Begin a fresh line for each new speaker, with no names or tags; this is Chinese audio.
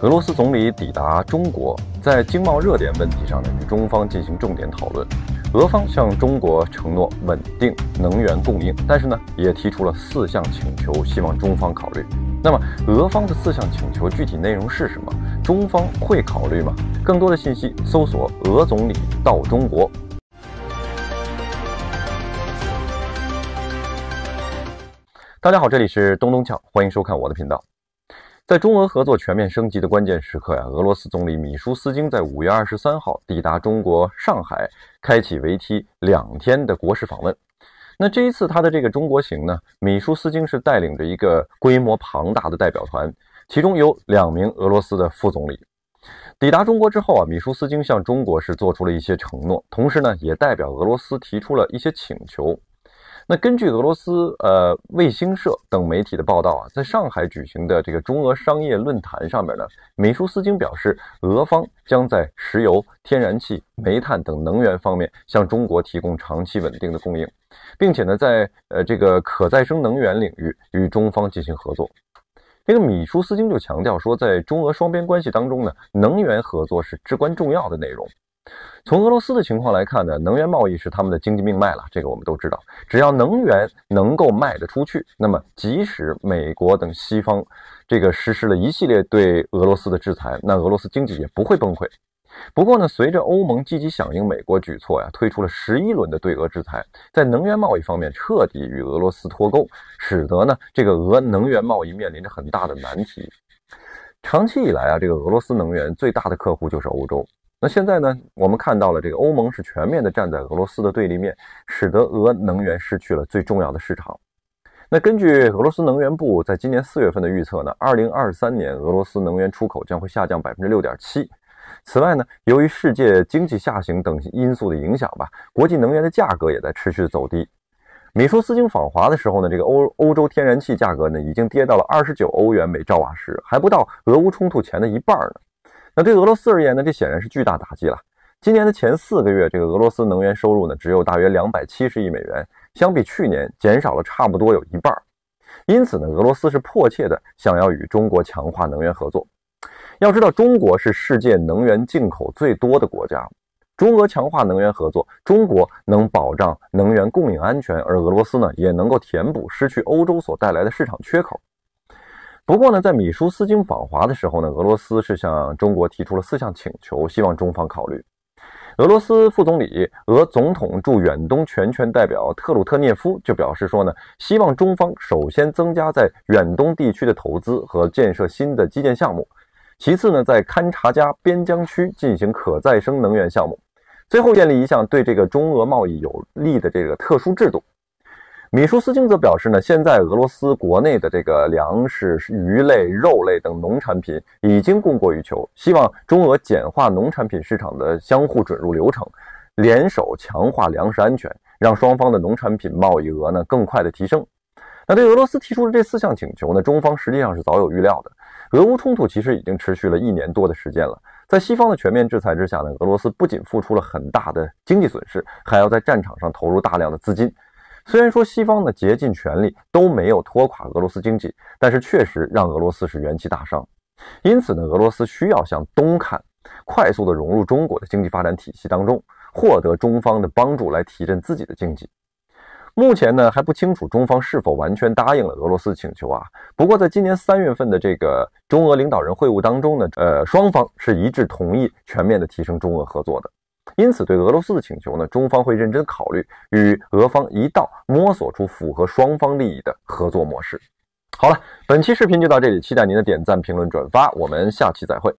俄罗斯总理抵达中国，在经贸热点问题上呢，与中方进行重点讨论。俄方向中国承诺稳定能源供应，但是呢，也提出了四项请求，希望中方考虑。那么，俄方的四项请求具体内容是什么？中方会考虑吗？更多的信息，搜索“俄总理到中国”。大家好，这里是东东俏，欢迎收看我的频道。在中俄合作全面升级的关键时刻呀，俄罗斯总理米舒斯京在五月二十三号抵达中国上海，开启为期两天的国事访问。那这一次他的这个中国行呢，米舒斯京是带领着一个规模庞大的代表团，其中有两名俄罗斯的副总理。抵达中国之后啊，米舒斯京向中国是做出了一些承诺，同时呢，也代表俄罗斯提出了一些请求。那根据俄罗斯呃卫星社等媒体的报道啊，在上海举行的这个中俄商业论坛上面呢，米舒斯京表示，俄方将在石油、天然气、煤炭等能源方面向中国提供长期稳定的供应，并且呢，在呃这个可再生能源领域与中方进行合作。这个米舒斯京就强调说，在中俄双边关系当中呢，能源合作是至关重要的内容。从俄罗斯的情况来看呢，能源贸易是他们的经济命脉了。这个我们都知道，只要能源能够卖得出去，那么即使美国等西方这个实施了一系列对俄罗斯的制裁，那俄罗斯经济也不会崩溃。不过呢，随着欧盟积极响应美国举措呀，推出了十一轮的对俄制裁，在能源贸易方面彻底与俄罗斯脱钩，使得呢这个俄能源贸易面临着很大的难题。长期以来啊，这个俄罗斯能源最大的客户就是欧洲。那现在呢，我们看到了这个欧盟是全面的站在俄罗斯的对立面，使得俄能源失去了最重要的市场。那根据俄罗斯能源部在今年四月份的预测呢，二零二三年俄罗斯能源出口将会下降百分之六点七。此外呢，由于世界经济下行等因素的影响吧，国际能源的价格也在持续走低。米舒斯京访华的时候呢，这个欧欧洲天然气价格呢已经跌到了二十九欧元每兆瓦时，还不到俄乌冲突前的一半呢。那对俄罗斯而言呢？这显然是巨大打击了。今年的前四个月，这个俄罗斯能源收入呢，只有大约两百七十亿美元，相比去年减少了差不多有一半。因此呢，俄罗斯是迫切的想要与中国强化能源合作。要知道，中国是世界能源进口最多的国家。中俄强化能源合作，中国能保障能源供应安全，而俄罗斯呢，也能够填补失去欧洲所带来的市场缺口。不过呢，在米舒斯京访华的时候呢，俄罗斯是向中国提出了四项请求，希望中方考虑。俄罗斯副总理、俄总统驻远东全权代表特鲁特涅夫就表示说呢，希望中方首先增加在远东地区的投资和建设新的基建项目，其次呢，在勘察加边疆区进行可再生能源项目，最后建立一项对这个中俄贸易有利的这个特殊制度。米舒斯京则表示呢，现在俄罗斯国内的这个粮食、鱼类、肉类等农产品已经供过于求，希望中俄简化农产品市场的相互准入流程，联手强化粮食安全，让双方的农产品贸易额呢更快的提升。那对俄罗斯提出的这四项请求呢，中方实际上是早有预料的。俄乌冲突其实已经持续了一年多的时间了，在西方的全面制裁之下呢，俄罗斯不仅付出了很大的经济损失，还要在战场上投入大量的资金。虽然说西方呢竭尽全力都没有拖垮俄罗斯经济，但是确实让俄罗斯是元气大伤。因此呢，俄罗斯需要向东看，快速的融入中国的经济发展体系当中，获得中方的帮助来提振自己的经济。目前呢还不清楚中方是否完全答应了俄罗斯请求啊。不过在今年三月份的这个中俄领导人会晤当中呢，呃，双方是一致同意全面的提升中俄合作的。因此，对俄罗斯的请求呢，中方会认真考虑，与俄方一道摸索出符合双方利益的合作模式。好了，本期视频就到这里，期待您的点赞、评论、转发，我们下期再会。